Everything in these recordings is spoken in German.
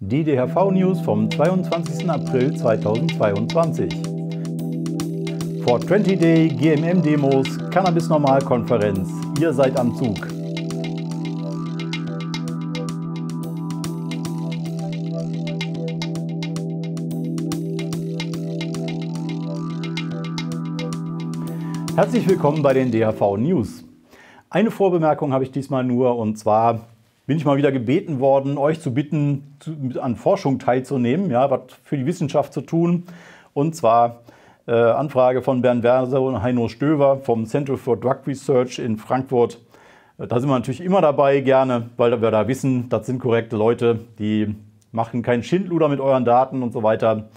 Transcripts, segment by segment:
Die DHV-News vom 22. April 2022. For 20 Day GMM-Demos, Cannabis-Normalkonferenz. Ihr seid am Zug. Herzlich willkommen bei den DHV News. Eine Vorbemerkung habe ich diesmal nur und zwar bin ich mal wieder gebeten worden, euch zu bitten, zu, an Forschung teilzunehmen, ja, was für die Wissenschaft zu tun. Und zwar äh, Anfrage von Bernd Werser und Heino Stöver vom Center for Drug Research in Frankfurt. Äh, da sind wir natürlich immer dabei, gerne, weil wir da wissen, das sind korrekte Leute, die machen keinen Schindluder mit euren Daten und so weiter.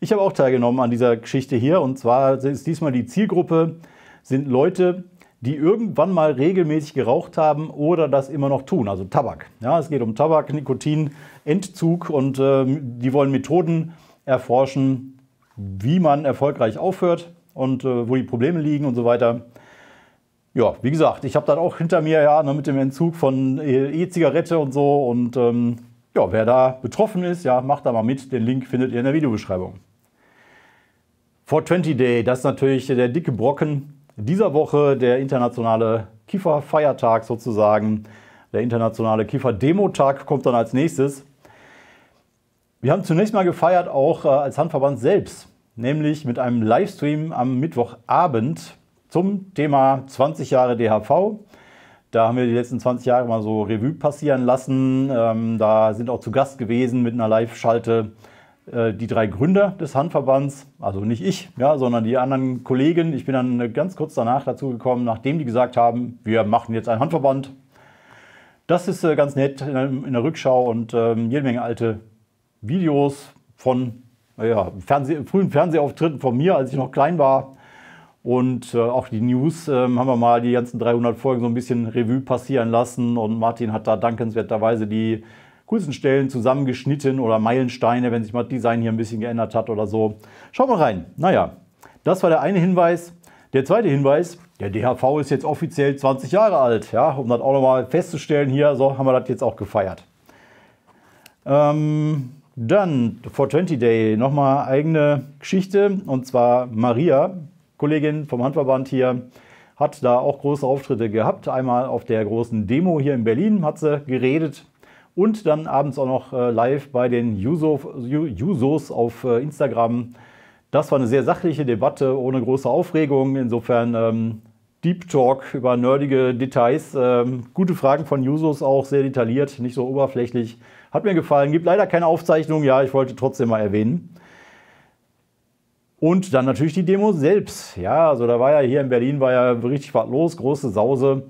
Ich habe auch teilgenommen an dieser Geschichte hier und zwar ist diesmal die Zielgruppe, sind Leute, die irgendwann mal regelmäßig geraucht haben oder das immer noch tun, also Tabak. Ja, es geht um Tabak, Nikotin, Entzug und äh, die wollen Methoden erforschen, wie man erfolgreich aufhört und äh, wo die Probleme liegen und so weiter. Ja, wie gesagt, ich habe das auch hinter mir ja ne, mit dem Entzug von e- E-Zigarette und so und ähm, ja, wer da betroffen ist, ja, macht da mal mit. Den Link findet ihr in der Videobeschreibung. 420 Day, das ist natürlich der dicke Brocken, dieser Woche der internationale Kieferfeiertag sozusagen. Der internationale Kiefer-Demotag kommt dann als nächstes. Wir haben zunächst mal gefeiert, auch äh, als Handverband selbst, nämlich mit einem Livestream am Mittwochabend zum Thema 20 Jahre DHV. Da haben wir die letzten 20 Jahre mal so Revue passieren lassen. Ähm, da sind auch zu Gast gewesen mit einer Live-Schalte äh, die drei Gründer des Handverbands, also nicht ich, ja, sondern die anderen Kollegen. Ich bin dann äh, ganz kurz danach dazu gekommen, nachdem die gesagt haben, wir machen jetzt einen Handverband. Das ist äh, ganz nett in der Rückschau und ähm, jede Menge alte Videos von ja, Fernseh-, frühen Fernsehauftritten von mir, als ich noch klein war. Und auch die News ähm, haben wir mal die ganzen 300 Folgen so ein bisschen Revue passieren lassen. Und Martin hat da dankenswerterweise die coolsten Stellen zusammengeschnitten oder Meilensteine, wenn sich mal Design hier ein bisschen geändert hat oder so. Schaut mal rein. Naja, das war der eine Hinweis. Der zweite Hinweis, der DHV ist jetzt offiziell 20 Jahre alt, ja, um das auch nochmal festzustellen hier, so haben wir das jetzt auch gefeiert. Ähm, dann for 20 Day, nochmal eigene Geschichte und zwar Maria, Kollegin vom Handverband hier, hat da auch große Auftritte gehabt. Einmal auf der großen Demo hier in Berlin hat sie geredet und dann abends auch noch äh, live bei den Jusos auf äh, Instagram. Das war eine sehr sachliche Debatte ohne große Aufregung. Insofern ähm, Deep Talk über nerdige Details. Ähm, gute Fragen von Jusos auch, sehr detailliert, nicht so oberflächlich. Hat mir gefallen. Gibt leider keine Aufzeichnung. Ja, ich wollte trotzdem mal erwähnen. Und dann natürlich die Demo selbst. Ja, also da war ja hier in Berlin war ja richtig was los, große Sause.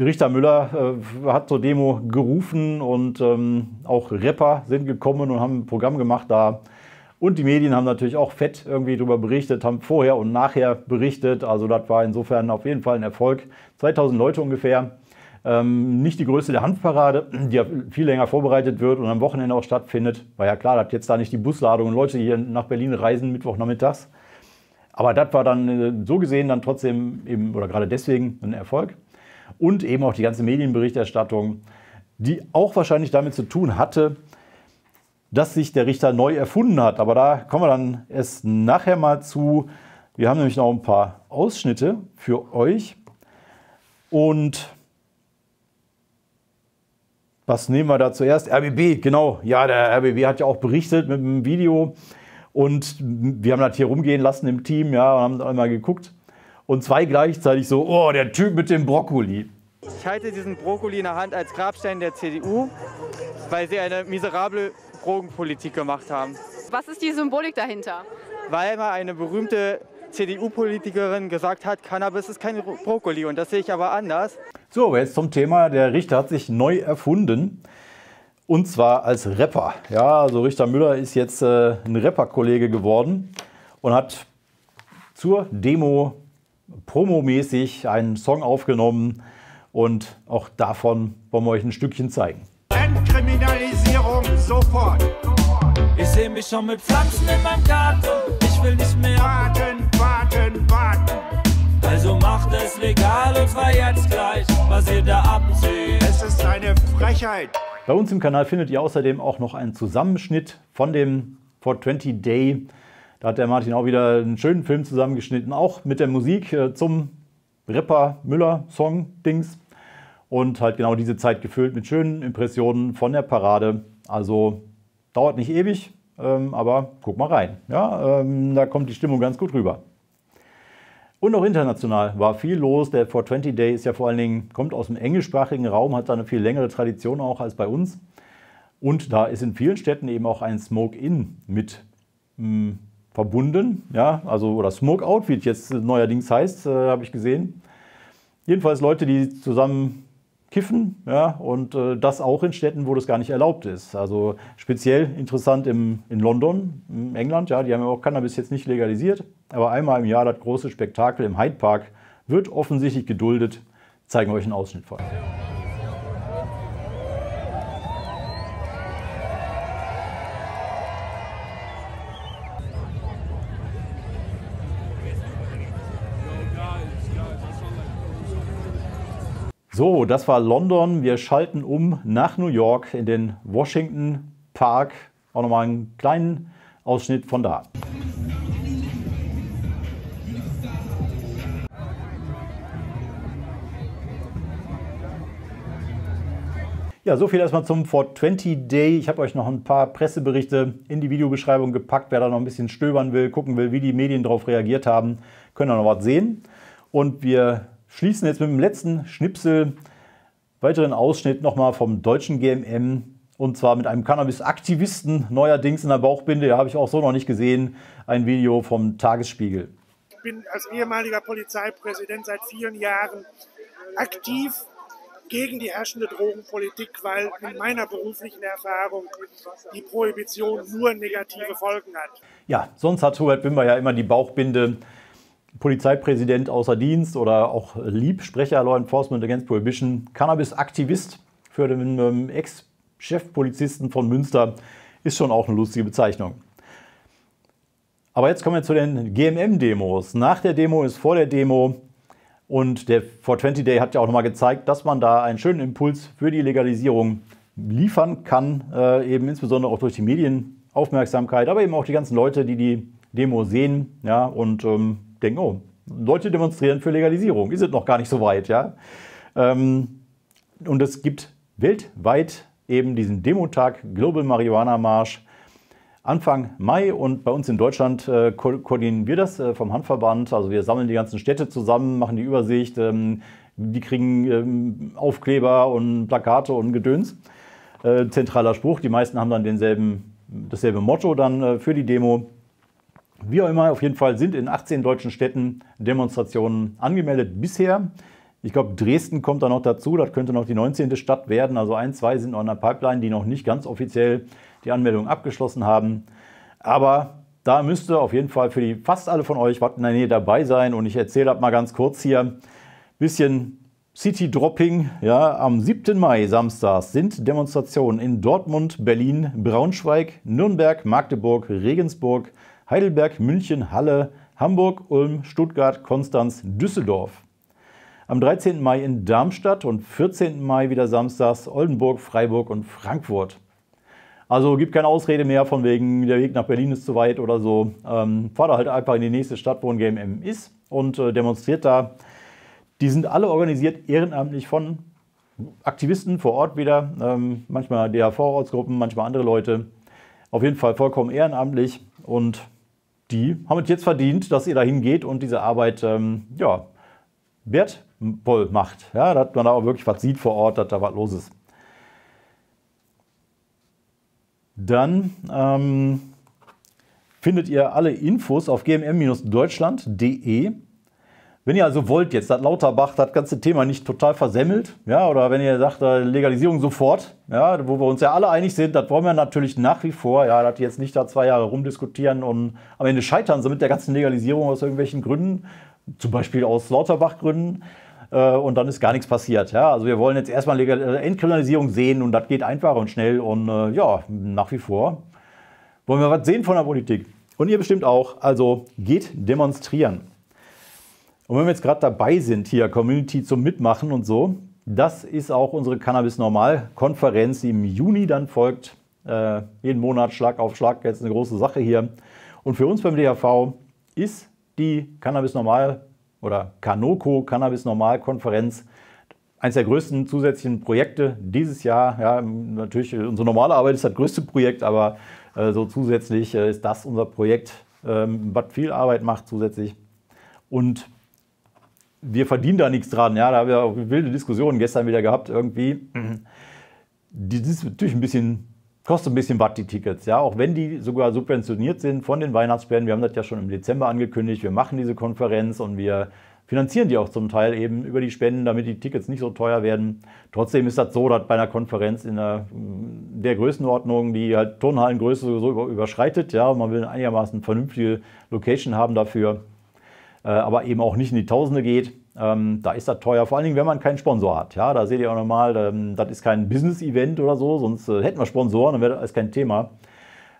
Richter Müller äh, hat zur Demo gerufen und ähm, auch Rapper sind gekommen und haben ein Programm gemacht da. Und die Medien haben natürlich auch fett irgendwie darüber berichtet, haben vorher und nachher berichtet. Also das war insofern auf jeden Fall ein Erfolg. 2000 Leute ungefähr. Ähm, nicht die Größe der Hanfparade, die ja viel länger vorbereitet wird und am Wochenende auch stattfindet. War ja klar, dass jetzt da nicht die Busladung und Leute, hier nach Berlin reisen, Mittwochnachmittags. Aber das war dann äh, so gesehen dann trotzdem eben, oder gerade deswegen ein Erfolg und eben auch die ganze Medienberichterstattung, die auch wahrscheinlich damit zu tun hatte, dass sich der Richter neu erfunden hat. Aber da kommen wir dann erst nachher mal zu. Wir haben nämlich noch ein paar Ausschnitte für euch. Und was nehmen wir da zuerst? RBB, genau. Ja, der RBB hat ja auch berichtet mit einem Video. Und wir haben das hier rumgehen lassen im Team, ja, und haben einmal geguckt und zwei gleichzeitig so, oh, der Typ mit dem Brokkoli. Ich halte diesen Brokkoli in der Hand als Grabstein der CDU, weil sie eine miserable Drogenpolitik gemacht haben. Was ist die Symbolik dahinter? Weil mal eine berühmte CDU-Politikerin gesagt hat, Cannabis ist kein Brokkoli und das sehe ich aber anders. So, jetzt zum Thema, der Richter hat sich neu erfunden. Und zwar als Rapper. Ja, also Richter Müller ist jetzt äh, ein Rapper-Kollege geworden und hat zur Demo promomäßig einen Song aufgenommen und auch davon wollen wir euch ein Stückchen zeigen. Entkriminalisierung sofort. Ich sehe mich schon mit Pflanzen in meinem Garten. Ich will nicht mehr warten, warten, warten. Also macht es legal und zwar jetzt gleich. Was ihr da abzieht. Es ist eine Frechheit. Bei uns im Kanal findet ihr außerdem auch noch einen Zusammenschnitt von dem 420 Day da hat der Martin auch wieder einen schönen Film zusammengeschnitten, auch mit der Musik äh, zum Ripper Müller Song Dings. Und halt genau diese Zeit gefüllt mit schönen Impressionen von der Parade. Also dauert nicht ewig, ähm, aber guck mal rein. Ja, ähm, da kommt die Stimmung ganz gut rüber. Und auch international war viel los. Der 420 Day ist ja vor allen Dingen, kommt aus dem englischsprachigen Raum, hat da eine viel längere Tradition auch als bei uns. Und da ist in vielen Städten eben auch ein Smoke-In mit mh, mm, verbunden, ja, also oder Smokeout, wie es jetzt neuerdings heißt, äh, habe ich gesehen. Jedenfalls Leute, die zusammen kiffen, ja, und äh, das auch in Städten, wo das gar nicht erlaubt ist. Also speziell interessant im, in London, in England, ja, die haben ja auch Cannabis jetzt nicht legalisiert, aber einmal im Jahr das große Spektakel im Hyde Park wird offensichtlich geduldet. Zeigen wir euch einen Ausschnitt von. So, das war London. Wir schalten um nach New York in den Washington Park. Auch nochmal einen kleinen Ausschnitt von da. Ja, so viel erstmal zum 420 Day. Ich habe euch noch ein paar Presseberichte in die Videobeschreibung gepackt. Wer da noch ein bisschen stöbern will, gucken will, wie die Medien darauf reagiert haben, können da noch was sehen. Und wir schließen jetzt mit dem letzten Schnipsel weiteren Ausschnitt nochmal vom deutschen GMM und zwar mit einem Cannabis-Aktivisten neuerdings in der Bauchbinde. Ja, habe ich auch so noch nicht gesehen. Ein Video vom Tagesspiegel. Ich bin als ehemaliger Polizeipräsident seit vielen Jahren aktiv gegen die herrschende Drogenpolitik, weil in meiner beruflichen Erfahrung die Prohibition nur negative Folgen hat. Ja, sonst hat Hubert Bimber ja immer die Bauchbinde Polizeipräsident außer Dienst oder auch Lieb, Sprecher Law Enforcement Against Prohibition, Cannabis-Aktivist für den ähm, Ex-Chefpolizisten von Münster, ist schon auch eine lustige Bezeichnung. Aber jetzt kommen wir zu den GMM-Demos. Nach der Demo ist vor der Demo und der 420 Day hat ja auch nochmal gezeigt, dass man da einen schönen Impuls für die Legalisierung liefern kann, äh, eben insbesondere auch durch die Medienaufmerksamkeit, aber eben auch die ganzen Leute, die die Demo sehen ja, und ähm, denken, oh, Leute demonstrieren für Legalisierung, ist es noch gar nicht so weit, ja. Ähm, und es gibt weltweit eben diesen Demotag Global Marihuana Marsch Anfang Mai und bei uns in Deutschland äh, ko koordinieren wir das äh, vom Handverband. Also wir sammeln die ganzen Städte zusammen, machen die Übersicht, ähm, die kriegen ähm, Aufkleber und Plakate und Gedöns. Äh, zentraler Spruch, die meisten haben dann denselben, dasselbe Motto dann äh, für die Demo. Wie auch immer, auf jeden Fall sind in 18 deutschen Städten Demonstrationen angemeldet bisher. Ich glaube, Dresden kommt da noch dazu. Das könnte noch die 19. Stadt werden. Also ein, zwei sind noch in der Pipeline, die noch nicht ganz offiziell die Anmeldung abgeschlossen haben. Aber da müsste auf jeden Fall für die fast alle von euch was in der Nähe dabei sein. Und ich erzähle mal ganz kurz hier. ein Bisschen City Dropping. Ja, am 7. Mai samstags sind Demonstrationen in Dortmund, Berlin, Braunschweig, Nürnberg, Magdeburg, Regensburg, Heidelberg, München, Halle, Hamburg, Ulm, Stuttgart, Konstanz, Düsseldorf. Am 13. Mai in Darmstadt und 14. Mai wieder samstags Oldenburg, Freiburg und Frankfurt. Also gibt keine Ausrede mehr von wegen, der Weg nach Berlin ist zu weit oder so. Ähm, fahrt halt einfach in die nächste Stadt, wo ein GMM ist und äh, demonstriert da. Die sind alle organisiert ehrenamtlich von Aktivisten vor Ort wieder, ähm, manchmal DHV-Ortsgruppen, manchmal andere Leute. Auf jeden Fall vollkommen ehrenamtlich und die haben es jetzt verdient, dass ihr da hingeht und diese Arbeit ähm, ja, wertvoll macht. Ja, dass man da auch wirklich was sieht vor Ort, dass da was los ist. Dann ähm, findet ihr alle Infos auf gmm-deutschland.de. Wenn ihr also wollt jetzt, dass Lauterbach das ganze Thema nicht total versemmelt, ja, oder wenn ihr sagt, äh, Legalisierung sofort, ja, wo wir uns ja alle einig sind, das wollen wir natürlich nach wie vor, ja, dass die jetzt nicht da zwei Jahre rumdiskutieren und am Ende scheitern sie mit der ganzen Legalisierung aus irgendwelchen Gründen, zum Beispiel aus Lauterbach-Gründen, äh, und dann ist gar nichts passiert, ja. Also wir wollen jetzt erstmal Legal äh, Entkriminalisierung sehen und das geht einfach und schnell und äh, ja, nach wie vor wollen wir was sehen von der Politik. Und ihr bestimmt auch, also geht demonstrieren. Und wenn wir jetzt gerade dabei sind, hier Community zum Mitmachen und so, das ist auch unsere Cannabis Normal Konferenz, die im Juni dann folgt. Äh, jeden Monat Schlag auf Schlag, jetzt eine große Sache hier. Und für uns beim DHV ist die Cannabis Normal oder Canoco Cannabis Normal Konferenz eines der größten zusätzlichen Projekte dieses Jahr. Ja, natürlich, unsere normale Arbeit ist das größte Projekt, aber äh, so zusätzlich äh, ist das unser Projekt, ähm, was viel Arbeit macht zusätzlich. Und wir verdienen da nichts dran. Ja, da haben wir auch wilde Diskussionen gestern wieder gehabt irgendwie. Das ist natürlich ein bisschen, kostet ein bisschen was, die Tickets. Ja, auch wenn die sogar subventioniert sind von den Weihnachtsspenden. Wir haben das ja schon im Dezember angekündigt. Wir machen diese Konferenz und wir finanzieren die auch zum Teil eben über die Spenden, damit die Tickets nicht so teuer werden. Trotzdem ist das so, dass bei einer Konferenz in der, der Größenordnung, die halt Turnhallengröße so überschreitet, ja, und man will eine einigermaßen vernünftige Location haben dafür äh, aber eben auch nicht in die Tausende geht. Ähm, da ist das teuer, vor allen Dingen, wenn man keinen Sponsor hat. Ja, da seht ihr auch nochmal, ähm, das ist kein Business-Event oder so, sonst äh, hätten wir Sponsoren, dann wäre das kein Thema.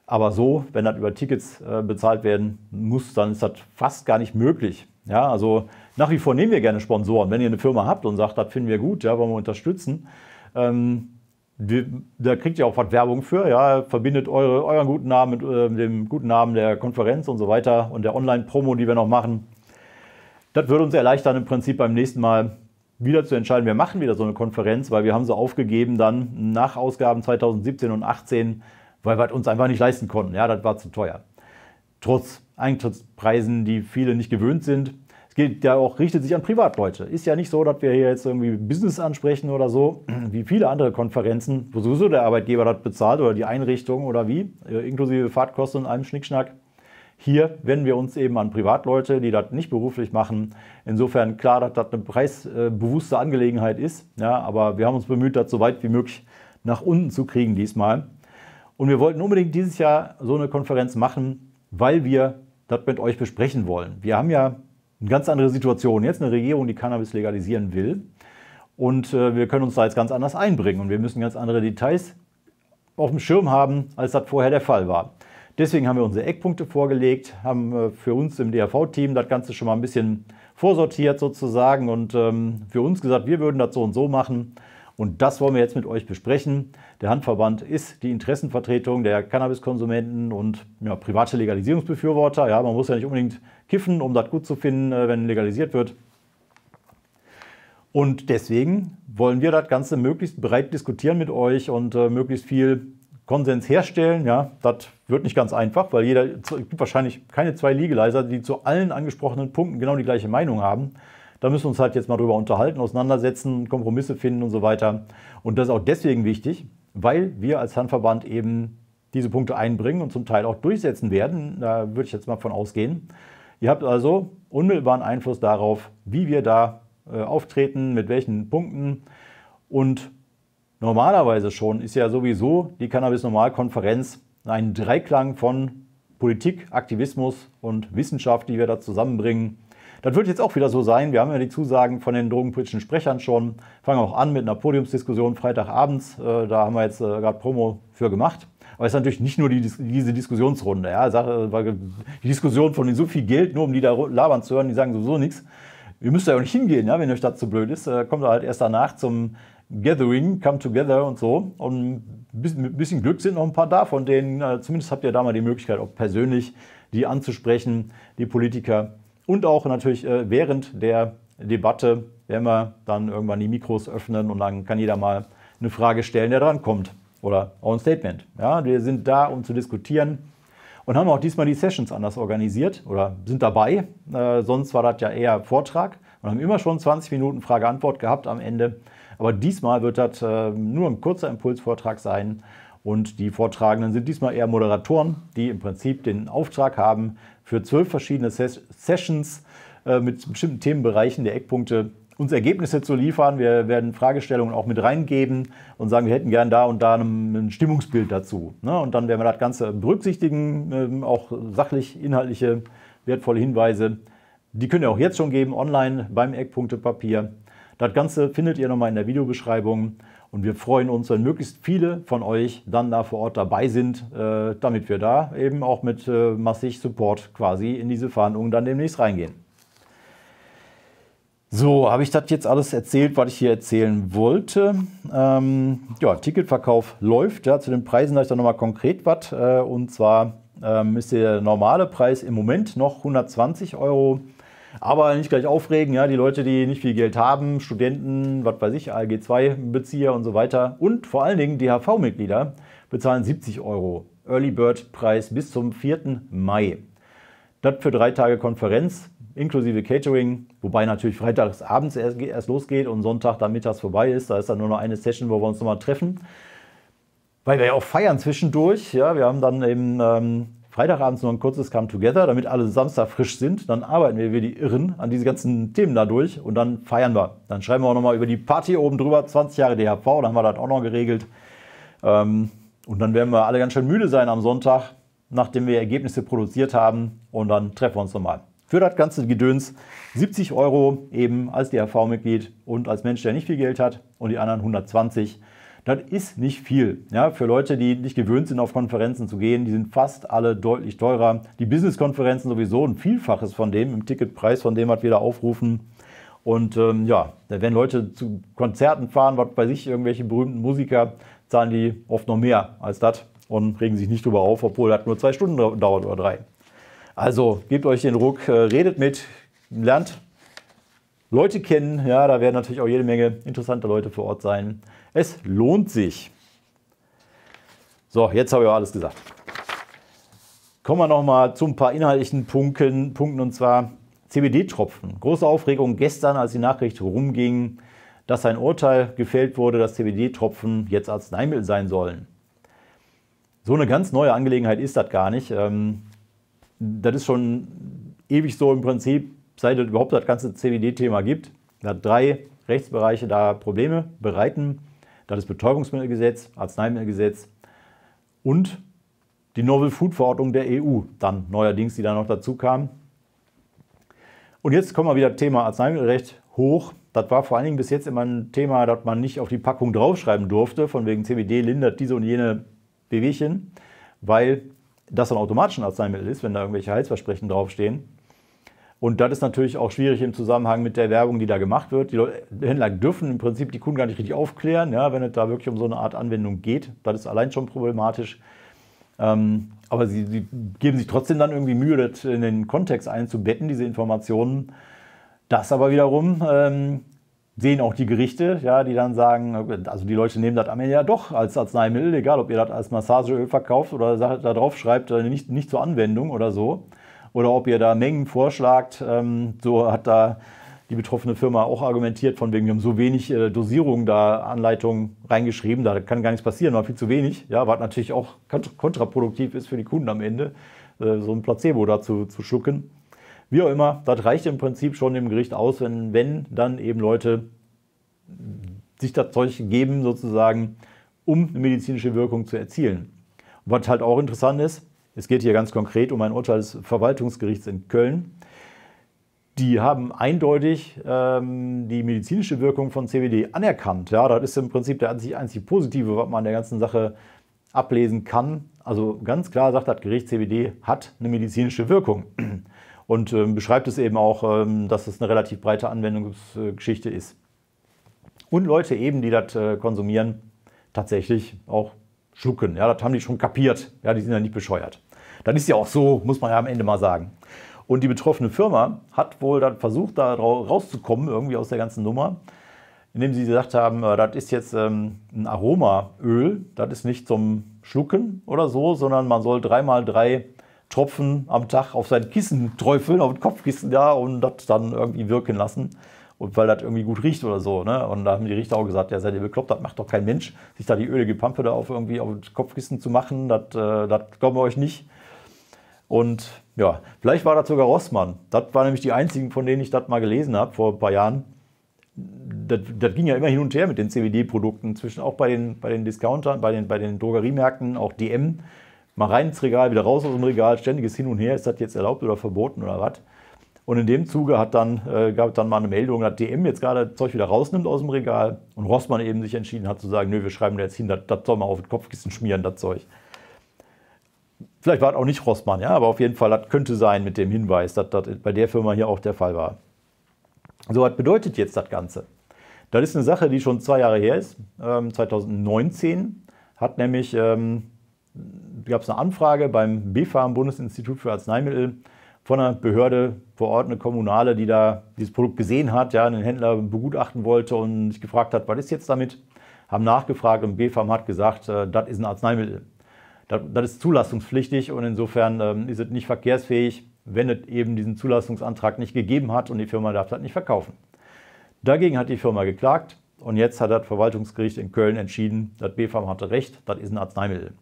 Aber so, wenn das über Tickets äh, bezahlt werden muss, dann ist das fast gar nicht möglich. Ja, also nach wie vor nehmen wir gerne Sponsoren. Wenn ihr eine Firma habt und sagt, das finden wir gut, ja, wollen wir unterstützen, ähm, da kriegt ihr auch was Werbung für. Ja, verbindet eure, euren guten Namen mit äh, dem guten Namen der Konferenz und so weiter und der Online-Promo, die wir noch machen. Das würde uns erleichtern, im Prinzip beim nächsten Mal wieder zu entscheiden, wir machen wieder so eine Konferenz, weil wir haben sie aufgegeben dann nach Ausgaben 2017 und 2018, weil wir uns einfach nicht leisten konnten. Ja, das war zu teuer. Trotz Eintrittspreisen, die viele nicht gewöhnt sind. Es geht ja auch, richtet sich an Privatleute. Ist ja nicht so, dass wir hier jetzt irgendwie Business ansprechen oder so, wie viele andere Konferenzen, wo sowieso der Arbeitgeber das bezahlt oder die Einrichtung oder wie, äh, inklusive Fahrtkosten und allem Schnickschnack. Hier wenden wir uns eben an Privatleute, die das nicht beruflich machen. Insofern klar, dass das eine preisbewusste Angelegenheit ist, ja, aber wir haben uns bemüht, das so weit wie möglich nach unten zu kriegen diesmal. Und wir wollten unbedingt dieses Jahr so eine Konferenz machen, weil wir das mit euch besprechen wollen. Wir haben ja eine ganz andere Situation. Jetzt eine Regierung, die Cannabis legalisieren will. Und äh, wir können uns da jetzt ganz anders einbringen und wir müssen ganz andere Details auf dem Schirm haben, als das vorher der Fall war. Deswegen haben wir unsere Eckpunkte vorgelegt, haben äh, für uns im DRV-Team das Ganze schon mal ein bisschen vorsortiert sozusagen und ähm, für uns gesagt, wir würden das so und so machen. Und das wollen wir jetzt mit euch besprechen. Der Handverband ist die Interessenvertretung der Cannabiskonsumenten und ja, private Legalisierungsbefürworter. Ja, man muss ja nicht unbedingt kiffen, um das gut zu finden, äh, wenn legalisiert wird. Und deswegen wollen wir das Ganze möglichst breit diskutieren mit euch und äh, möglichst viel Konsens herstellen, ja, das wird nicht ganz einfach, weil jeder, es gibt wahrscheinlich keine zwei Legalizer, die zu allen angesprochenen Punkten genau die gleiche Meinung haben. Da müssen wir uns halt jetzt mal drüber unterhalten, auseinandersetzen, Kompromisse finden und so weiter. Und das ist auch deswegen wichtig, weil wir als Handverband eben diese Punkte einbringen und zum Teil auch durchsetzen werden. Da würde ich jetzt mal von ausgehen. Ihr habt also unmittelbaren Einfluss darauf, wie wir da äh, auftreten, mit welchen Punkten und normalerweise schon ist ja sowieso die cannabis normalkonferenz ein Dreiklang von Politik, Aktivismus und Wissenschaft, die wir da zusammenbringen. Das wird jetzt auch wieder so sein. Wir haben ja die Zusagen von den drogenpolitischen Sprechern schon. Fangen auch an mit einer Podiumsdiskussion Freitagabends. Äh, da haben wir jetzt äh, gerade Promo für gemacht. Aber es ist natürlich nicht nur die, diese Diskussionsrunde. Ja. Die Diskussion von so viel Geld, nur um die da labern zu hören, die sagen sowieso nichts. Ihr müsst ja auch nicht hingehen, ja, wenn euch das zu blöd ist. Äh, kommt halt erst danach zum Gathering, Come Together und so. Und mit ein bisschen Glück sind noch ein paar da von denen. Äh, zumindest habt ihr da mal die Möglichkeit, auch persönlich die anzusprechen, die Politiker. Und auch natürlich äh, während der Debatte werden wir dann irgendwann die Mikros öffnen und dann kann jeder mal eine Frage stellen, der dran kommt. Oder auch ein Statement. Ja, wir sind da, um zu diskutieren und haben auch diesmal die Sessions anders organisiert oder sind dabei. Äh, sonst war das ja eher Vortrag Wir haben immer schon 20 Minuten Frage-Antwort gehabt am Ende. Aber diesmal wird das äh, nur ein kurzer Impulsvortrag sein. Und die Vortragenden sind diesmal eher Moderatoren, die im Prinzip den Auftrag haben, für zwölf verschiedene Ses Sessions äh, mit bestimmten Themenbereichen der Eckpunkte uns Ergebnisse zu liefern. Wir werden Fragestellungen auch mit reingeben und sagen, wir hätten gern da und da ein Stimmungsbild dazu. Ne? Und dann werden wir das Ganze berücksichtigen, ähm, auch sachlich, inhaltliche, wertvolle Hinweise. Die können ihr auch jetzt schon geben, online beim Eckpunktepapier. Das Ganze findet ihr nochmal in der Videobeschreibung und wir freuen uns, wenn möglichst viele von euch dann da vor Ort dabei sind, äh, damit wir da eben auch mit äh, massig Support quasi in diese Verhandlungen dann demnächst reingehen. So, habe ich das jetzt alles erzählt, was ich hier erzählen wollte? Ähm, ja, Ticketverkauf läuft. Ja, zu den Preisen habe ich dann nochmal konkret was. Äh, und zwar ähm, ist der normale Preis im Moment noch 120 Euro. Aber nicht gleich aufregen, ja, die Leute, die nicht viel Geld haben, Studenten, was weiß ich, ALG-2-Bezieher und so weiter. Und vor allen Dingen DHV-Mitglieder bezahlen 70 Euro Early Bird Preis bis zum 4. Mai. Das für drei Tage Konferenz inklusive Catering, wobei natürlich freitags abends erst, erst losgeht und Sonntag dann mittags vorbei ist. Da ist dann nur noch eine Session, wo wir uns nochmal treffen. Weil wir ja auch feiern zwischendurch. Ja, wir haben dann eben ähm, Freitagabends noch ein kurzes Come Together, damit alle Samstag frisch sind. Dann arbeiten wir wie die Irren an diese ganzen Themen dadurch und dann feiern wir. Dann schreiben wir auch nochmal über die Party oben drüber, 20 Jahre DHV, dann haben wir das auch noch geregelt. Ähm, und dann werden wir alle ganz schön müde sein am Sonntag, nachdem wir Ergebnisse produziert haben und dann treffen wir uns nochmal. Für das ganze Gedöns 70 Euro eben als DHV-Mitglied und als Mensch, der nicht viel Geld hat und die anderen 120 Euro. Das ist nicht viel. Ja, für Leute, die nicht gewöhnt sind, auf Konferenzen zu gehen, die sind fast alle deutlich teurer. Die Business-Konferenzen sowieso ein Vielfaches von dem, im Ticketpreis von dem, was wir da aufrufen. Und ähm, ja, wenn Leute zu Konzerten fahren, was bei sich irgendwelche berühmten Musiker, zahlen die oft noch mehr als das und regen sich nicht drüber auf, obwohl das nur zwei Stunden dauert oder drei. Also gebt euch den Ruck, äh, redet mit, lernt Leute kennen. Ja, da werden natürlich auch jede Menge interessante Leute vor Ort sein. Es lohnt sich. So, jetzt habe ich auch alles gesagt. Kommen wir nochmal zu ein paar inhaltlichen Punkten, Punkten und zwar CBD-Tropfen. Große Aufregung gestern, als die Nachricht rumging, dass ein Urteil gefällt wurde, dass CBD-Tropfen jetzt Arzneimittel sein sollen. So eine ganz neue Angelegenheit ist das gar nicht. Ähm, das ist schon ewig so im Prinzip seit es überhaupt das ganze CBD-Thema gibt, da drei Rechtsbereiche da Probleme bereiten. Das ist Betäubungsmittelgesetz, Arzneimittelgesetz und die Novel Food Verordnung der EU, dann neuerdings, die da noch dazu kam. Und jetzt kommen wir wieder Thema Arzneimittelrecht hoch. Das war vor allen Dingen bis jetzt immer ein Thema, das man nicht auf die Packung draufschreiben durfte, von wegen CBD lindert diese und jene Bewegchen, weil das dann automatisch ein Arzneimittel ist, wenn da irgendwelche Heilsversprechen draufstehen. Und das ist natürlich auch schwierig im Zusammenhang mit der Werbung, die da gemacht wird. Die Händler dürfen im Prinzip die Kunden gar nicht richtig aufklären, ja, wenn es da wirklich um so eine Art Anwendung geht. Das ist allein schon problematisch. Ähm, aber sie, sie, geben sich trotzdem dann irgendwie Mühe, das in den Kontext einzubetten, diese Informationen. Das aber wiederum ähm, sehen auch die Gerichte, ja, die dann sagen, also die Leute nehmen das am Ende ja doch als Arzneimittel, egal ob ihr das als Massageöl verkauft oder da drauf schreibt, äh, nicht, nicht zur Anwendung oder so oder ob ihr da Mengen vorschlagt. Ähm, so hat da die betroffene Firma auch argumentiert, von wegen, wir haben so wenig äh, Dosierung da, Anleitungen reingeschrieben, da kann gar nichts passieren, war viel zu wenig, ja, was natürlich auch kontraproduktiv ist für die Kunden am Ende, äh, so ein Placebo dazu zu, zu schlucken. Wie auch immer, das reicht im Prinzip schon dem Gericht aus, wenn, wenn dann eben Leute sich das Zeug geben, sozusagen, um eine medizinische Wirkung zu erzielen. Und was halt auch interessant ist, es geht hier ganz konkret um ein Urteil des Verwaltungsgerichts in Köln. Die haben eindeutig ähm, die medizinische Wirkung von CBD anerkannt. Ja, das ist im Prinzip der einzig, einzig Positive, was man an der ganzen Sache ablesen kann. Also ganz klar sagt das Gericht, CBD hat eine medizinische Wirkung und ähm, beschreibt es eben auch, ähm, dass es eine relativ breite Anwendungsgeschichte ist. Und Leute eben, die das äh, konsumieren, tatsächlich auch schlucken. Ja, das haben die schon kapiert. Ja, die sind ja nicht bescheuert. Dann ist ja auch so, muss man ja am Ende mal sagen. Und die betroffene Firma hat wohl dann versucht, da rauszukommen, irgendwie aus der ganzen Nummer, indem sie gesagt haben, äh, das ist jetzt ähm, ein Aromaöl, das ist nicht zum Schlucken oder so, sondern man soll dreimal drei Tropfen am Tag auf sein Kissen träufeln, auf den Kopfkissen da und das dann irgendwie wirken lassen. Und weil das irgendwie gut riecht oder so. Ne? Und da haben die Richter auch gesagt, ja, seid ihr bekloppt, das macht doch kein Mensch, sich da die ölige Pampe da auf irgendwie auf den Kopfkissen zu machen, das, äh, das glauben wir euch nicht. Und ja, vielleicht war das sogar Rossmann. Das war nämlich die einzigen, von denen ich das mal gelesen habe vor ein paar Jahren. Das, das, ging ja immer hin und her mit den CBD-Produkten, zwischen auch bei den, bei den Discountern, bei den, bei den Drogeriemärkten, auch DM. Mal rein ins Regal, wieder raus aus dem Regal, ständiges Hin und Her, ist das jetzt erlaubt oder verboten oder was? Und in dem Zuge hat dann, äh, gab es dann mal eine Meldung, dass DM jetzt gerade Zeug wieder rausnimmt aus dem Regal und Rossmann eben sich entschieden hat zu sagen, nö, wir schreiben da jetzt hin, das, das soll man auf den Kopfkissen schmieren, das Zeug. Vielleicht war es auch nicht Rossmann, ja, aber auf jeden Fall, das könnte sein mit dem Hinweis, dass das bei der Firma hier auch der Fall war. So, was bedeutet jetzt das Ganze? Das ist eine Sache, die schon zwei Jahre her ist. 2019 ähm, hat nämlich, ähm, gab es eine Anfrage beim BfArM, Bundesinstitut für Arzneimittel, von einer Behörde vor Ort, eine Kommunale, die da dieses Produkt gesehen hat, ja, einen Händler begutachten wollte und sich gefragt hat, was ist jetzt damit? Haben nachgefragt und BfArM hat gesagt, äh, das ist ein Arzneimittel das, das ist zulassungspflichtig und insofern ähm, ist es nicht verkehrsfähig, wenn es eben diesen Zulassungsantrag nicht gegeben hat und die Firma darf das nicht verkaufen. Dagegen hat die Firma geklagt und jetzt hat das Verwaltungsgericht in Köln entschieden, das BfArM hatte recht, das ist ein Arzneimittel.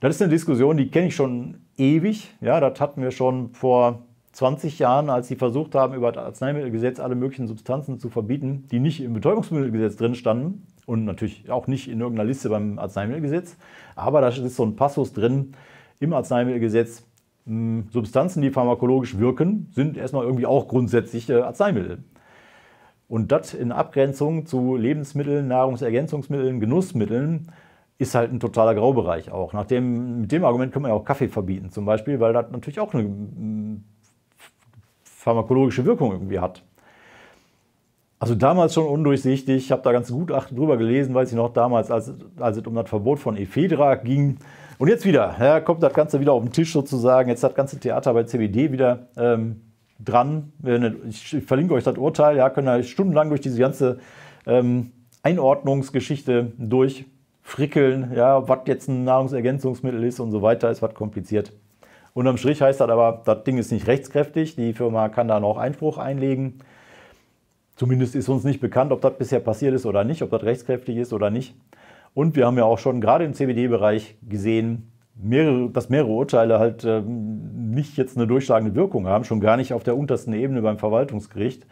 Das ist eine Diskussion, die kenne ich schon ewig. Ja, das hatten wir schon vor 20 Jahren, als sie versucht haben, über das Arzneimittelgesetz alle möglichen Substanzen zu verbieten, die nicht im Betäubungsmittelgesetz drin standen und natürlich auch nicht in irgendeiner Liste beim Arzneimittelgesetz. Aber da ist so ein Passus drin im Arzneimittelgesetz. Hm, Substanzen, die pharmakologisch wirken, sind erstmal irgendwie auch grundsätzlich äh, Arzneimittel. Und das in Abgrenzung zu Lebensmitteln, Nahrungsergänzungsmitteln, Genussmitteln ist halt ein totaler Graubereich auch. Nach dem, mit dem Argument kann man ja auch Kaffee verbieten zum Beispiel, weil das natürlich auch eine hm, pharmakologische Wirkung irgendwie hat. Also damals schon undurchsichtig. Ich habe da ganz Gutachten drüber gelesen, weiß ich noch damals, als, als es um das Verbot von Ephedra ging. Und jetzt wieder, ja, kommt das Ganze wieder auf den Tisch sozusagen. Jetzt das ganze Theater bei CBD wieder ähm, dran. Ich verlinke euch das Urteil. Ja, können da stundenlang durch diese ganze ähm, Einordnungsgeschichte durchfrickeln. Ja, was jetzt ein Nahrungsergänzungsmittel ist und so weiter, ist was kompliziert. Unterm Strich heißt das aber, das Ding ist nicht rechtskräftig. Die Firma kann da noch Einspruch einlegen. Zumindest ist uns nicht bekannt, ob das bisher passiert ist oder nicht, ob das rechtskräftig ist oder nicht. Und wir haben ja auch schon gerade im CBD-Bereich gesehen, mehrere, dass mehrere Urteile halt äh, nicht jetzt eine durchschlagende Wirkung haben, schon gar nicht auf der untersten Ebene beim Verwaltungsgericht.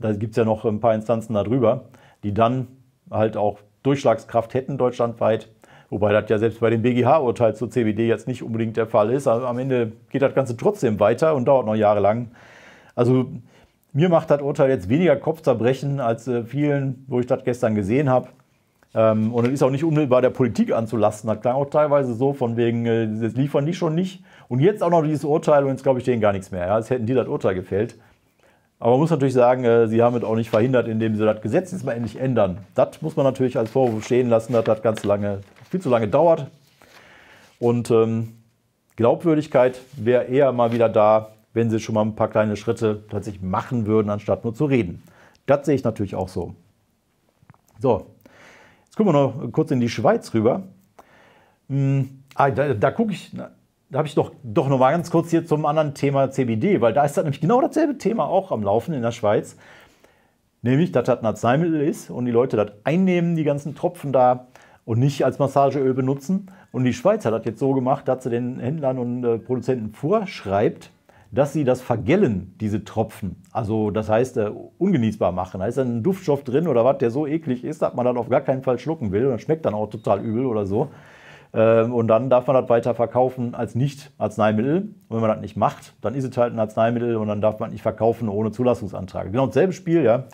Da gibt es ja noch ein paar Instanzen darüber, die dann halt auch Durchschlagskraft hätten deutschlandweit. Wobei das ja selbst bei dem BGH-Urteil zur CBD jetzt nicht unbedingt der Fall ist. Also am Ende geht das Ganze trotzdem weiter und dauert noch jahrelang. Also mir macht das Urteil jetzt weniger Kopfzerbrechen als äh, vielen, wo ich das gestern gesehen habe. Ähm, und es ist auch nicht unmittelbar der Politik anzulasten. Das klang auch teilweise so, von wegen, äh, das liefern die schon nicht. Und jetzt auch noch dieses Urteil und jetzt glaube ich denen gar nichts mehr. Ja? Als hätten die das Urteil gefällt. Aber man muss natürlich sagen, äh, sie haben es auch nicht verhindert, indem sie das Gesetz jetzt mal endlich ändern. Das muss man natürlich als Vorwurf stehen lassen, dass das ganz lange, viel zu lange dauert. Und ähm, Glaubwürdigkeit wäre eher mal wieder da, wenn sie schon mal ein paar kleine Schritte tatsächlich machen würden, anstatt nur zu reden. Das sehe ich natürlich auch so. So, jetzt gucken wir noch kurz in die Schweiz rüber. Hm, ah, da, da gucke ich, da habe ich doch, doch noch mal ganz kurz hier zum anderen Thema CBD, weil da ist dann nämlich genau dasselbe Thema auch am Laufen in der Schweiz. Nämlich, dass das ein Arzneimittel ist und die Leute das einnehmen, die ganzen Tropfen da und nicht als Massageöl benutzen. Und die Schweiz hat das jetzt so gemacht, dass sie den Händlern und äh, Produzenten vorschreibt, dass sie das Vergellen, diese Tropfen, also das heißt äh, ungenießbar machen. Da ist dann ein Duftstoff drin oder was, der so eklig ist, dass man das auf gar keinen Fall schlucken will und das schmeckt dann auch total übel oder so. Ähm, und dann darf man das weiter verkaufen als Nicht-Arzneimittel. Und wenn man das nicht macht, dann ist es halt ein Arzneimittel und dann darf man nicht verkaufen ohne Zulassungsantrag. Genau dasselbe Spiel, ja.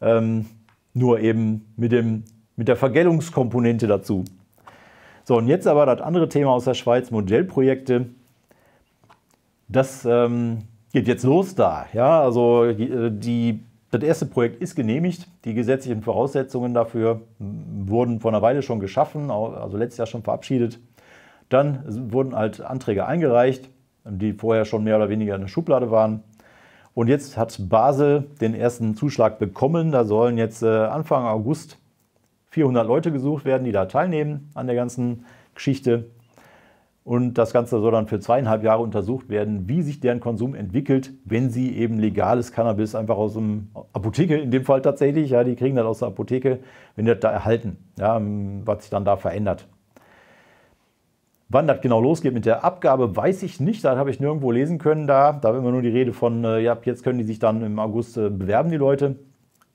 Ähm, nur eben mit, dem, mit der Vergellungskomponente dazu. So, und jetzt aber das andere Thema aus der Schweiz, Modellprojekte. Das ähm, geht jetzt los da. Ja, also äh, die, das erste Projekt ist genehmigt. Die gesetzlichen Voraussetzungen dafür wurden vor einer Weile schon geschaffen, also letztes Jahr schon verabschiedet. Dann wurden halt Anträge eingereicht, die vorher schon mehr oder weniger in der Schublade waren. Und jetzt hat Basel den ersten Zuschlag bekommen. Da sollen jetzt äh, Anfang August 400 Leute gesucht werden, die da teilnehmen an der ganzen Geschichte. Und das Ganze soll dann für zweieinhalb Jahre untersucht werden, wie sich deren Konsum entwickelt, wenn sie eben legales Cannabis einfach aus dem Apotheke, in dem Fall tatsächlich, ja, die kriegen das aus der Apotheke, wenn die das da erhalten, ja, was sich dann da verändert. Wann das genau losgeht mit der Abgabe, weiß ich nicht. Da habe ich nirgendwo lesen können. Da, da war immer nur die Rede von, äh, ja, jetzt können die sich dann im August äh, bewerben, die Leute.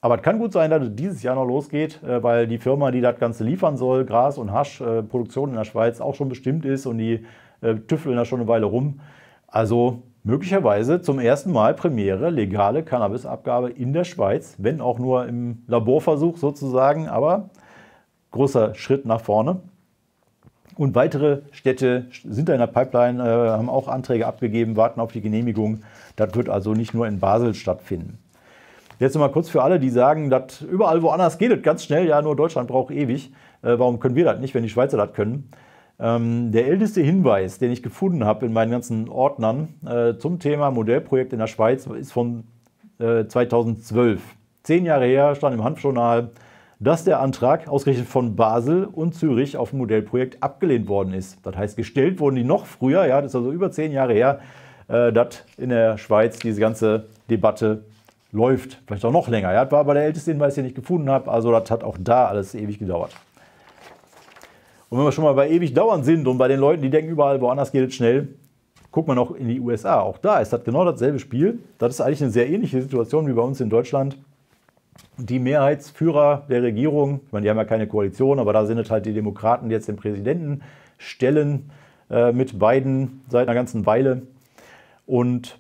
Aber es kann gut sein, dass es dieses Jahr noch losgeht, äh, weil die Firma, die das Ganze liefern soll, Gras und Hasch, äh, Produktion in der Schweiz auch schon bestimmt ist und die äh, tüffeln da schon eine Weile rum. Also möglicherweise zum ersten Mal Premiere legale Cannabisabgabe in der Schweiz, wenn auch nur im Laborversuch sozusagen, aber großer Schritt nach vorne. Und weitere Städte sind da in der Pipeline, haben auch Anträge abgegeben, warten auf die Genehmigung. Das wird also nicht nur in Basel stattfinden. Jetzt mal kurz für alle, die sagen, dass überall woanders geht es ganz schnell, ja, nur Deutschland braucht ewig. Äh, warum können wir das nicht, wenn die Schweizer das können? Ähm, der älteste Hinweis, den ich gefunden habe in meinen ganzen Ordnern äh, zum Thema Modellprojekt in der Schweiz, ist von äh, 2012. Zehn Jahre her stand im Handjournal, dass der Antrag ausgerechnet von Basel und Zürich auf ein Modellprojekt abgelehnt worden ist. Das heißt, gestellt wurden die noch früher, ja, das ist also über zehn Jahre her, äh, dass in der Schweiz diese ganze Debatte läuft. Vielleicht auch noch länger. Ja, war aber der älteste Hinweis, den ich gefunden habe. Also das hat auch da alles ewig gedauert. Und wenn wir schon mal bei ewig dauern sind und bei den Leuten, die denken, überall woanders geht es schnell, guckt man auch in die USA. Auch da ist das genau dasselbe Spiel. Das ist eigentlich eine sehr ähnliche Situation wie bei uns in Deutschland. Die Mehrheitsführer der Regierung, ich meine, die haben ja keine Koalition, aber da sind es halt die Demokraten, die jetzt den Präsidenten stellen äh, mit Biden seit einer ganzen Weile. Und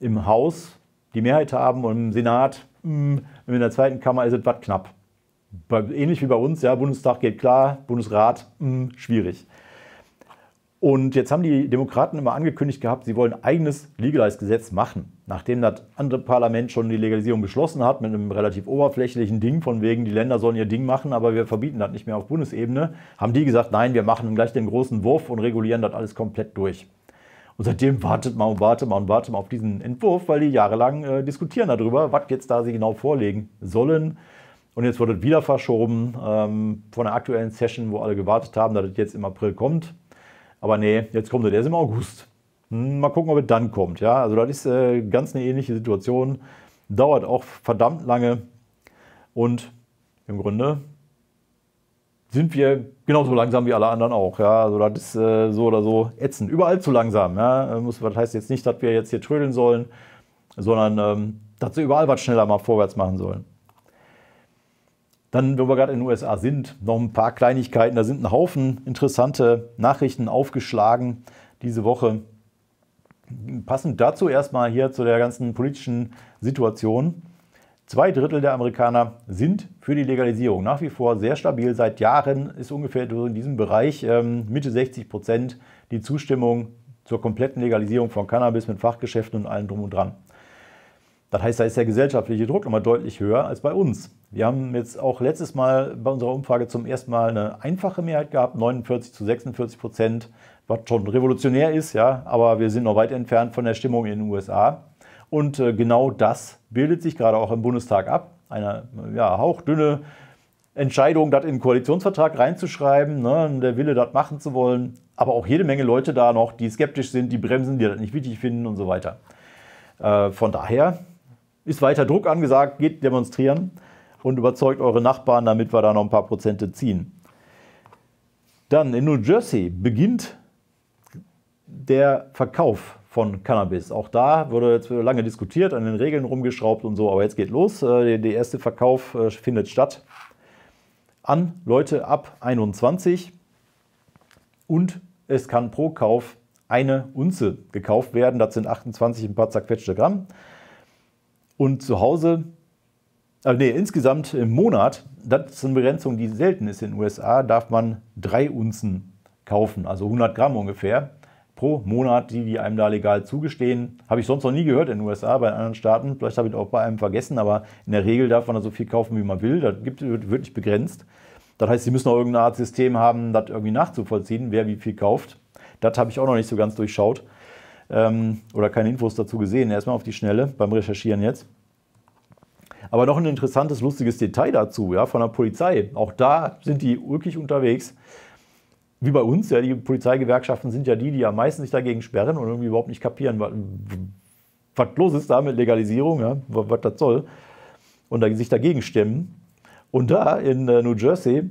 im Haus die Mehrheit haben und im Senat, mh, hm, in der zweiten Kammer ist es was knapp. Ähnlich wie bei uns, ja, Bundestag geht klar, Bundesrat mh, hm, schwierig. Und jetzt haben die Demokraten immer angekündigt gehabt, sie wollen ein eigenes Legalize-Gesetz machen. Nachdem das andere Parlament schon die Legalisierung beschlossen hat, mit einem relativ oberflächlichen Ding, von wegen, die Länder sollen ihr Ding machen, aber wir verbieten das nicht mehr auf Bundesebene, haben die gesagt, nein, wir machen gleich den großen Wurf und regulieren das alles komplett durch. Und seitdem wartet man und wartet man und wartet man auf diesen Entwurf, weil die jahrelang äh, diskutieren darüber, was jetzt da sie genau vorlegen sollen. Und jetzt wurde es wieder verschoben ähm, von der aktuellen Session, wo alle gewartet haben, dass es jetzt im April kommt. Aber nee, jetzt kommt es erst im August. Hm, mal gucken, ob es dann kommt. Ja, also das ist äh, ganz eine ähnliche Situation. Dauert auch verdammt lange. Und im Grunde sind wir genauso langsam wie alle anderen auch. Ja? Also das ist äh, so oder so ätzend. Überall zu langsam. Ja? Das äh, heißt jetzt nicht, dass wir jetzt hier trödeln sollen, sondern ähm, dass wir überall was schneller mal vorwärts machen sollen. Dann, wenn wir gerade in den USA sind, noch ein paar Kleinigkeiten. Da sind ein Haufen interessante Nachrichten aufgeschlagen diese Woche. Passend dazu erstmal hier zu der ganzen politischen Situation. Zwei Drittel der Amerikaner sind für die Legalisierung. Nach wie vor sehr stabil. Seit Jahren ist ungefähr in diesem Bereich ähm, Mitte 60 Prozent die Zustimmung zur kompletten Legalisierung von Cannabis mit Fachgeschäften und allem drum und dran. Das heißt, da ist der gesellschaftliche Druck nochmal deutlich höher als bei uns. Wir haben jetzt auch letztes Mal bei unserer Umfrage zum ersten Mal eine einfache Mehrheit gehabt, 49 zu 46 Prozent, was schon revolutionär ist, ja, aber wir sind noch weit entfernt von der Stimmung in den USA. Und äh, genau das bildet sich gerade auch im Bundestag ab. Eine ja, hauchdünne Entscheidung, das in den Koalitionsvertrag reinzuschreiben, ne, der Wille, das machen zu wollen. Aber auch jede Menge Leute da noch, die skeptisch sind, die bremsen, die das nicht wichtig finden und so weiter. Äh, von daher ist weiter Druck angesagt, geht demonstrieren und überzeugt eure Nachbarn, damit wir da noch ein paar Prozente ziehen. Dann in New Jersey beginnt der Verkauf von Cannabis. Auch da wurde jetzt lange diskutiert, an den Regeln rumgeschraubt und so, aber jetzt geht los. Äh, Der erste Verkauf äh, findet statt an Leute ab 21 und es kann pro Kauf eine Unze gekauft werden. Das sind 28 ein paar zerquetschte Gramm. Und zu Hause, äh, nee, insgesamt im Monat, das ist eine Begrenzung, die selten ist in den USA, darf man drei Unzen kaufen, also 100 Gramm ungefähr pro Monat, die die einem da legal zugestehen. Habe ich sonst noch nie gehört in den USA, bei anderen Staaten. Vielleicht habe ich auch bei einem vergessen, aber in der Regel darf man da so viel kaufen, wie man will. Das wird nicht begrenzt. Das heißt, sie müssen auch irgendeine Art System haben, das irgendwie nachzuvollziehen, wer wie viel kauft. Das habe ich auch noch nicht so ganz durchschaut ähm, oder keine Infos dazu gesehen. Erstmal auf die Schnelle beim Recherchieren jetzt. Aber noch ein interessantes, lustiges Detail dazu, ja, von der Polizei. Auch da sind die wirklich unterwegs wie bei uns, ja, die Polizeigewerkschaften sind ja die, die am meisten sich dagegen sperren und irgendwie überhaupt nicht kapieren, was, los ist da mit Legalisierung, ja, was, das soll, und da, sich dagegen stemmen. Und da in äh, New Jersey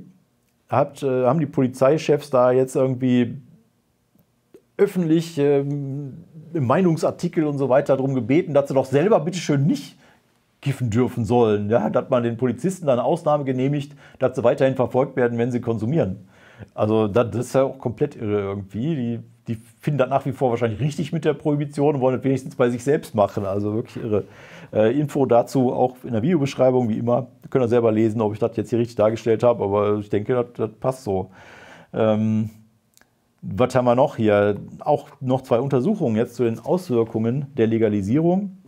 hat, äh, haben die Polizeichefs da jetzt irgendwie öffentlich ähm, im Meinungsartikel und so weiter darum gebeten, dass sie doch selber bitteschön nicht kiffen dürfen sollen, ja, dass man den Polizisten dann Ausnahme genehmigt, dass sie weiterhin verfolgt werden, wenn sie konsumieren. Also das, ist ja auch komplett irre irgendwie. Die, die finden das nach wie vor wahrscheinlich richtig mit der Prohibition und wollen das wenigstens bei sich selbst machen. Also wirklich irre. Äh, Info dazu auch in der Videobeschreibung, wie immer. Ihr könnt ihr selber lesen, ob ich das jetzt hier richtig dargestellt habe, aber ich denke, das, passt so. Ähm, was haben wir noch hier? Auch noch zwei Untersuchungen jetzt zu den Auswirkungen der Legalisierung,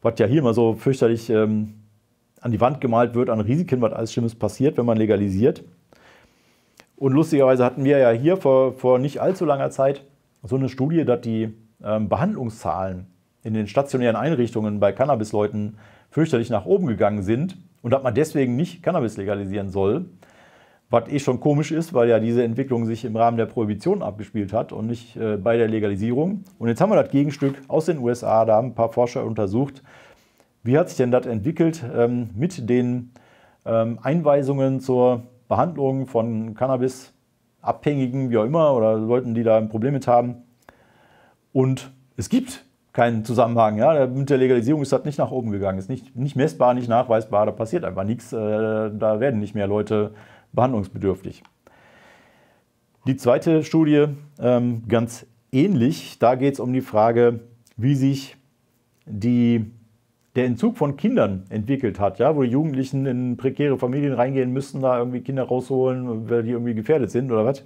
was ja hier immer so fürchterlich ähm, an die Wand gemalt wird, an Risiken, was alles Schlimmes passiert, wenn man legalisiert. Und lustigerweise hatten wir ja hier vor, vor nicht allzu langer Zeit so eine Studie, dass die ähm, Behandlungszahlen in den stationären Einrichtungen bei Cannabis-Leuten fürchterlich nach oben gegangen sind und dass man deswegen nicht Cannabis legalisieren soll. Was eh schon komisch ist, weil ja diese Entwicklung sich im Rahmen der Prohibition abgespielt hat und nicht äh, bei der Legalisierung. Und jetzt haben wir das Gegenstück aus den USA, da haben ein paar Forscher untersucht, wie hat sich denn das entwickelt ähm, mit den ähm, Einweisungen zur Behandlung von Cannabis-Abhängigen, wie auch immer, oder Leuten, die da ein Problem mit haben. Und es gibt keinen Zusammenhang. Ja? Mit der Legalisierung ist das nicht nach oben gegangen. Ist nicht, nicht messbar, nicht nachweisbar, da passiert einfach nichts. Äh, da werden nicht mehr Leute behandlungsbedürftig. Die zweite Studie ähm, ganz ähnlich. Da geht es um die Frage, wie sich die der Entzug von Kindern entwickelt hat, ja, wo die Jugendlichen in prekäre Familien reingehen müssen, da irgendwie Kinder rausholen, weil die irgendwie gefährdet sind oder was.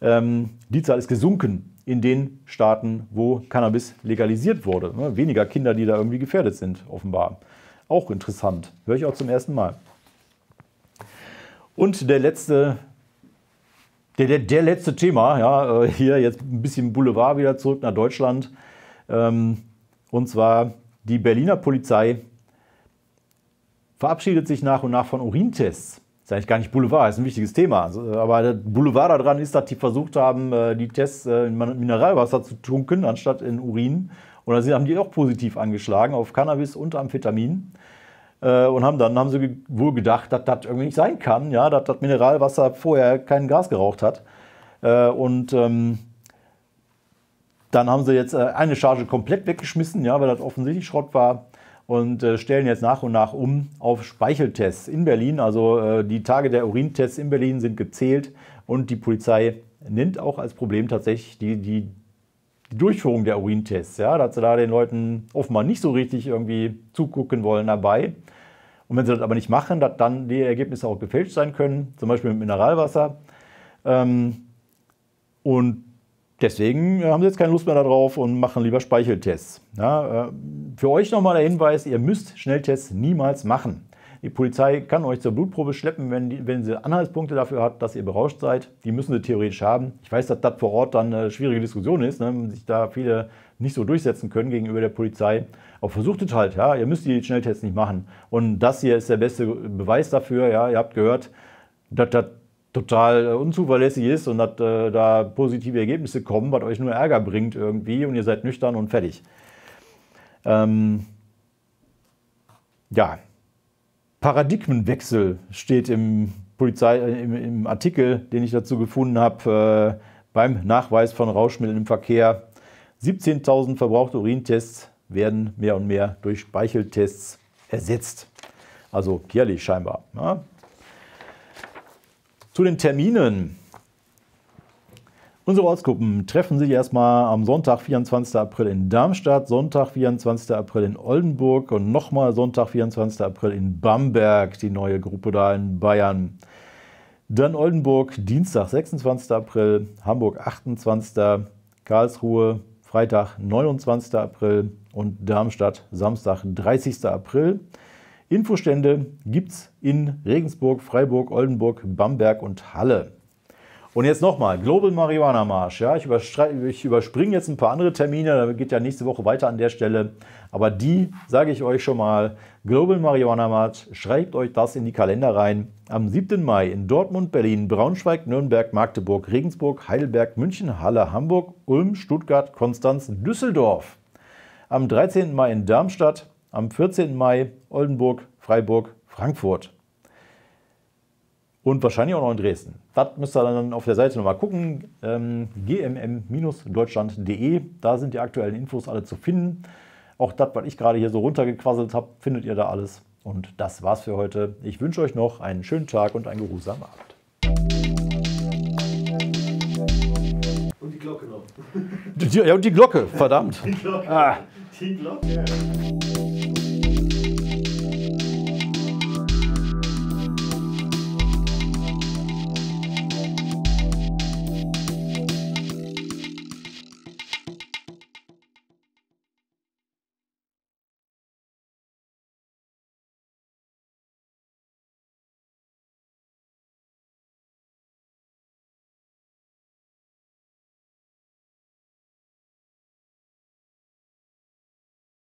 Ähm, die Zahl ist gesunken in den Staaten, wo Cannabis legalisiert wurde. Ne? Weniger Kinder, die da irgendwie gefährdet sind, offenbar. Auch interessant. Höre ich auch zum ersten Mal. Und der letzte der, der, der, letzte Thema, ja, äh, hier jetzt ein bisschen Boulevard wieder zurück nach Deutschland. Ähm, und zwar die Berliner Polizei verabschiedet sich nach und nach von Urintests. Das Ist eigentlich gar nicht Boulevard, das ist ein wichtiges Thema. Also, aber Boulevard daran ist, dass die versucht haben, äh, die Tests äh, in Mineralwasser zu tunken, anstatt in Urin. Und dann haben die auch positiv angeschlagen auf Cannabis und Amphetamin. Äh, und haben dann haben sie wohl gedacht, dass das irgendwie nicht sein kann, ja, dass das Mineralwasser vorher kein Gas geraucht hat. Und ähm, dann haben sie jetzt äh, eine Charge komplett weggeschmissen, ja, weil das offensichtlich Schrott war. Und äh, stellen jetzt nach und nach um auf Speicheltests in Berlin. Also äh, die Tage der Urintests in Berlin sind gezählt und die Polizei nennt auch als Problem tatsächlich die, die, die Durchführung der Urintests. Ja, dass sie da den Leuten offenbar nicht so richtig irgendwie zugucken wollen dabei. Und wenn sie das aber nicht machen, dass dann die Ergebnisse auch gefälscht sein können, zum Beispiel mit Mineralwasser. Ähm, und Deswegen äh, haben sie jetzt keine Lust mehr darauf und machen lieber Speicheltests. Ja, äh, für euch nochmal der Hinweis, ihr müsst Schnelltests niemals machen. Die Polizei kann euch zur Blutprobe schleppen, wenn, die, wenn sie Anhaltspunkte dafür hat, dass ihr berauscht seid. Die müssen sie theoretisch haben. Ich weiß, dass das vor Ort dann eine schwierige Diskussion ist, ne, sich da viele nicht so durchsetzen können gegenüber der Polizei. Aber versucht es halt, ja, ihr müsst die Schnelltests nicht machen. Und das hier ist der beste Beweis dafür, ja, ihr habt gehört, dass das total äh, unzuverlässig ist und dass äh, da positive Ergebnisse kommen, was euch nur Ärger bringt irgendwie und ihr seid nüchtern und fertig. Ähm, ja, Paradigmenwechsel steht im, Polizei, äh, im, im, Artikel, den ich dazu gefunden habe, äh, beim Nachweis von Rauschmitteln im Verkehr. 17.000 verbrauchte Urintests werden mehr und mehr durch Speicheltests ersetzt. Also jährlich scheinbar. Ja? Ne? Zu den Terminen. Unsere Ortsgruppen treffen sich erstmal am Sonntag, 24. April in Darmstadt, Sonntag, 24. April in Oldenburg und nochmal Sonntag, 24. April in Bamberg, die neue Gruppe da in Bayern. Dann Oldenburg, Dienstag, 26. April, Hamburg, 28. Karlsruhe, Freitag, 29. April und Darmstadt, Samstag, 30. April. Infostände gibt es in Regensburg, Freiburg, Oldenburg, Bamberg und Halle. Und jetzt nochmal, Global Marihuana Marsch. Ja, ich, ich überspringe jetzt ein paar andere Termine, da geht ja nächste Woche weiter an der Stelle. Aber die sage ich euch schon mal. Global Marihuana Marsch, schreibt euch das in die Kalender rein. Am 7. Mai in Dortmund, Berlin, Braunschweig, Nürnberg, Magdeburg, Regensburg, Heidelberg, München, Halle, Hamburg, Ulm, Stuttgart, Konstanz, Düsseldorf. Am 13. Mai in Darmstadt, am 14. Mai Oldenburg, Freiburg, Frankfurt. Und wahrscheinlich auch noch in Dresden. Das müsst ihr dann auf der Seite nochmal gucken. Ähm, gmm-deutschland.de, da sind die aktuellen Infos alle zu finden. Auch das, was ich gerade hier so runtergequasselt habe, findet ihr da alles. Und das war's für heute. Ich wünsche euch noch einen schönen Tag und einen geruhsamen Abend. Und die Glocke noch. ja, und die Glocke, verdammt. Die Glocke. Ah. Die Glocke.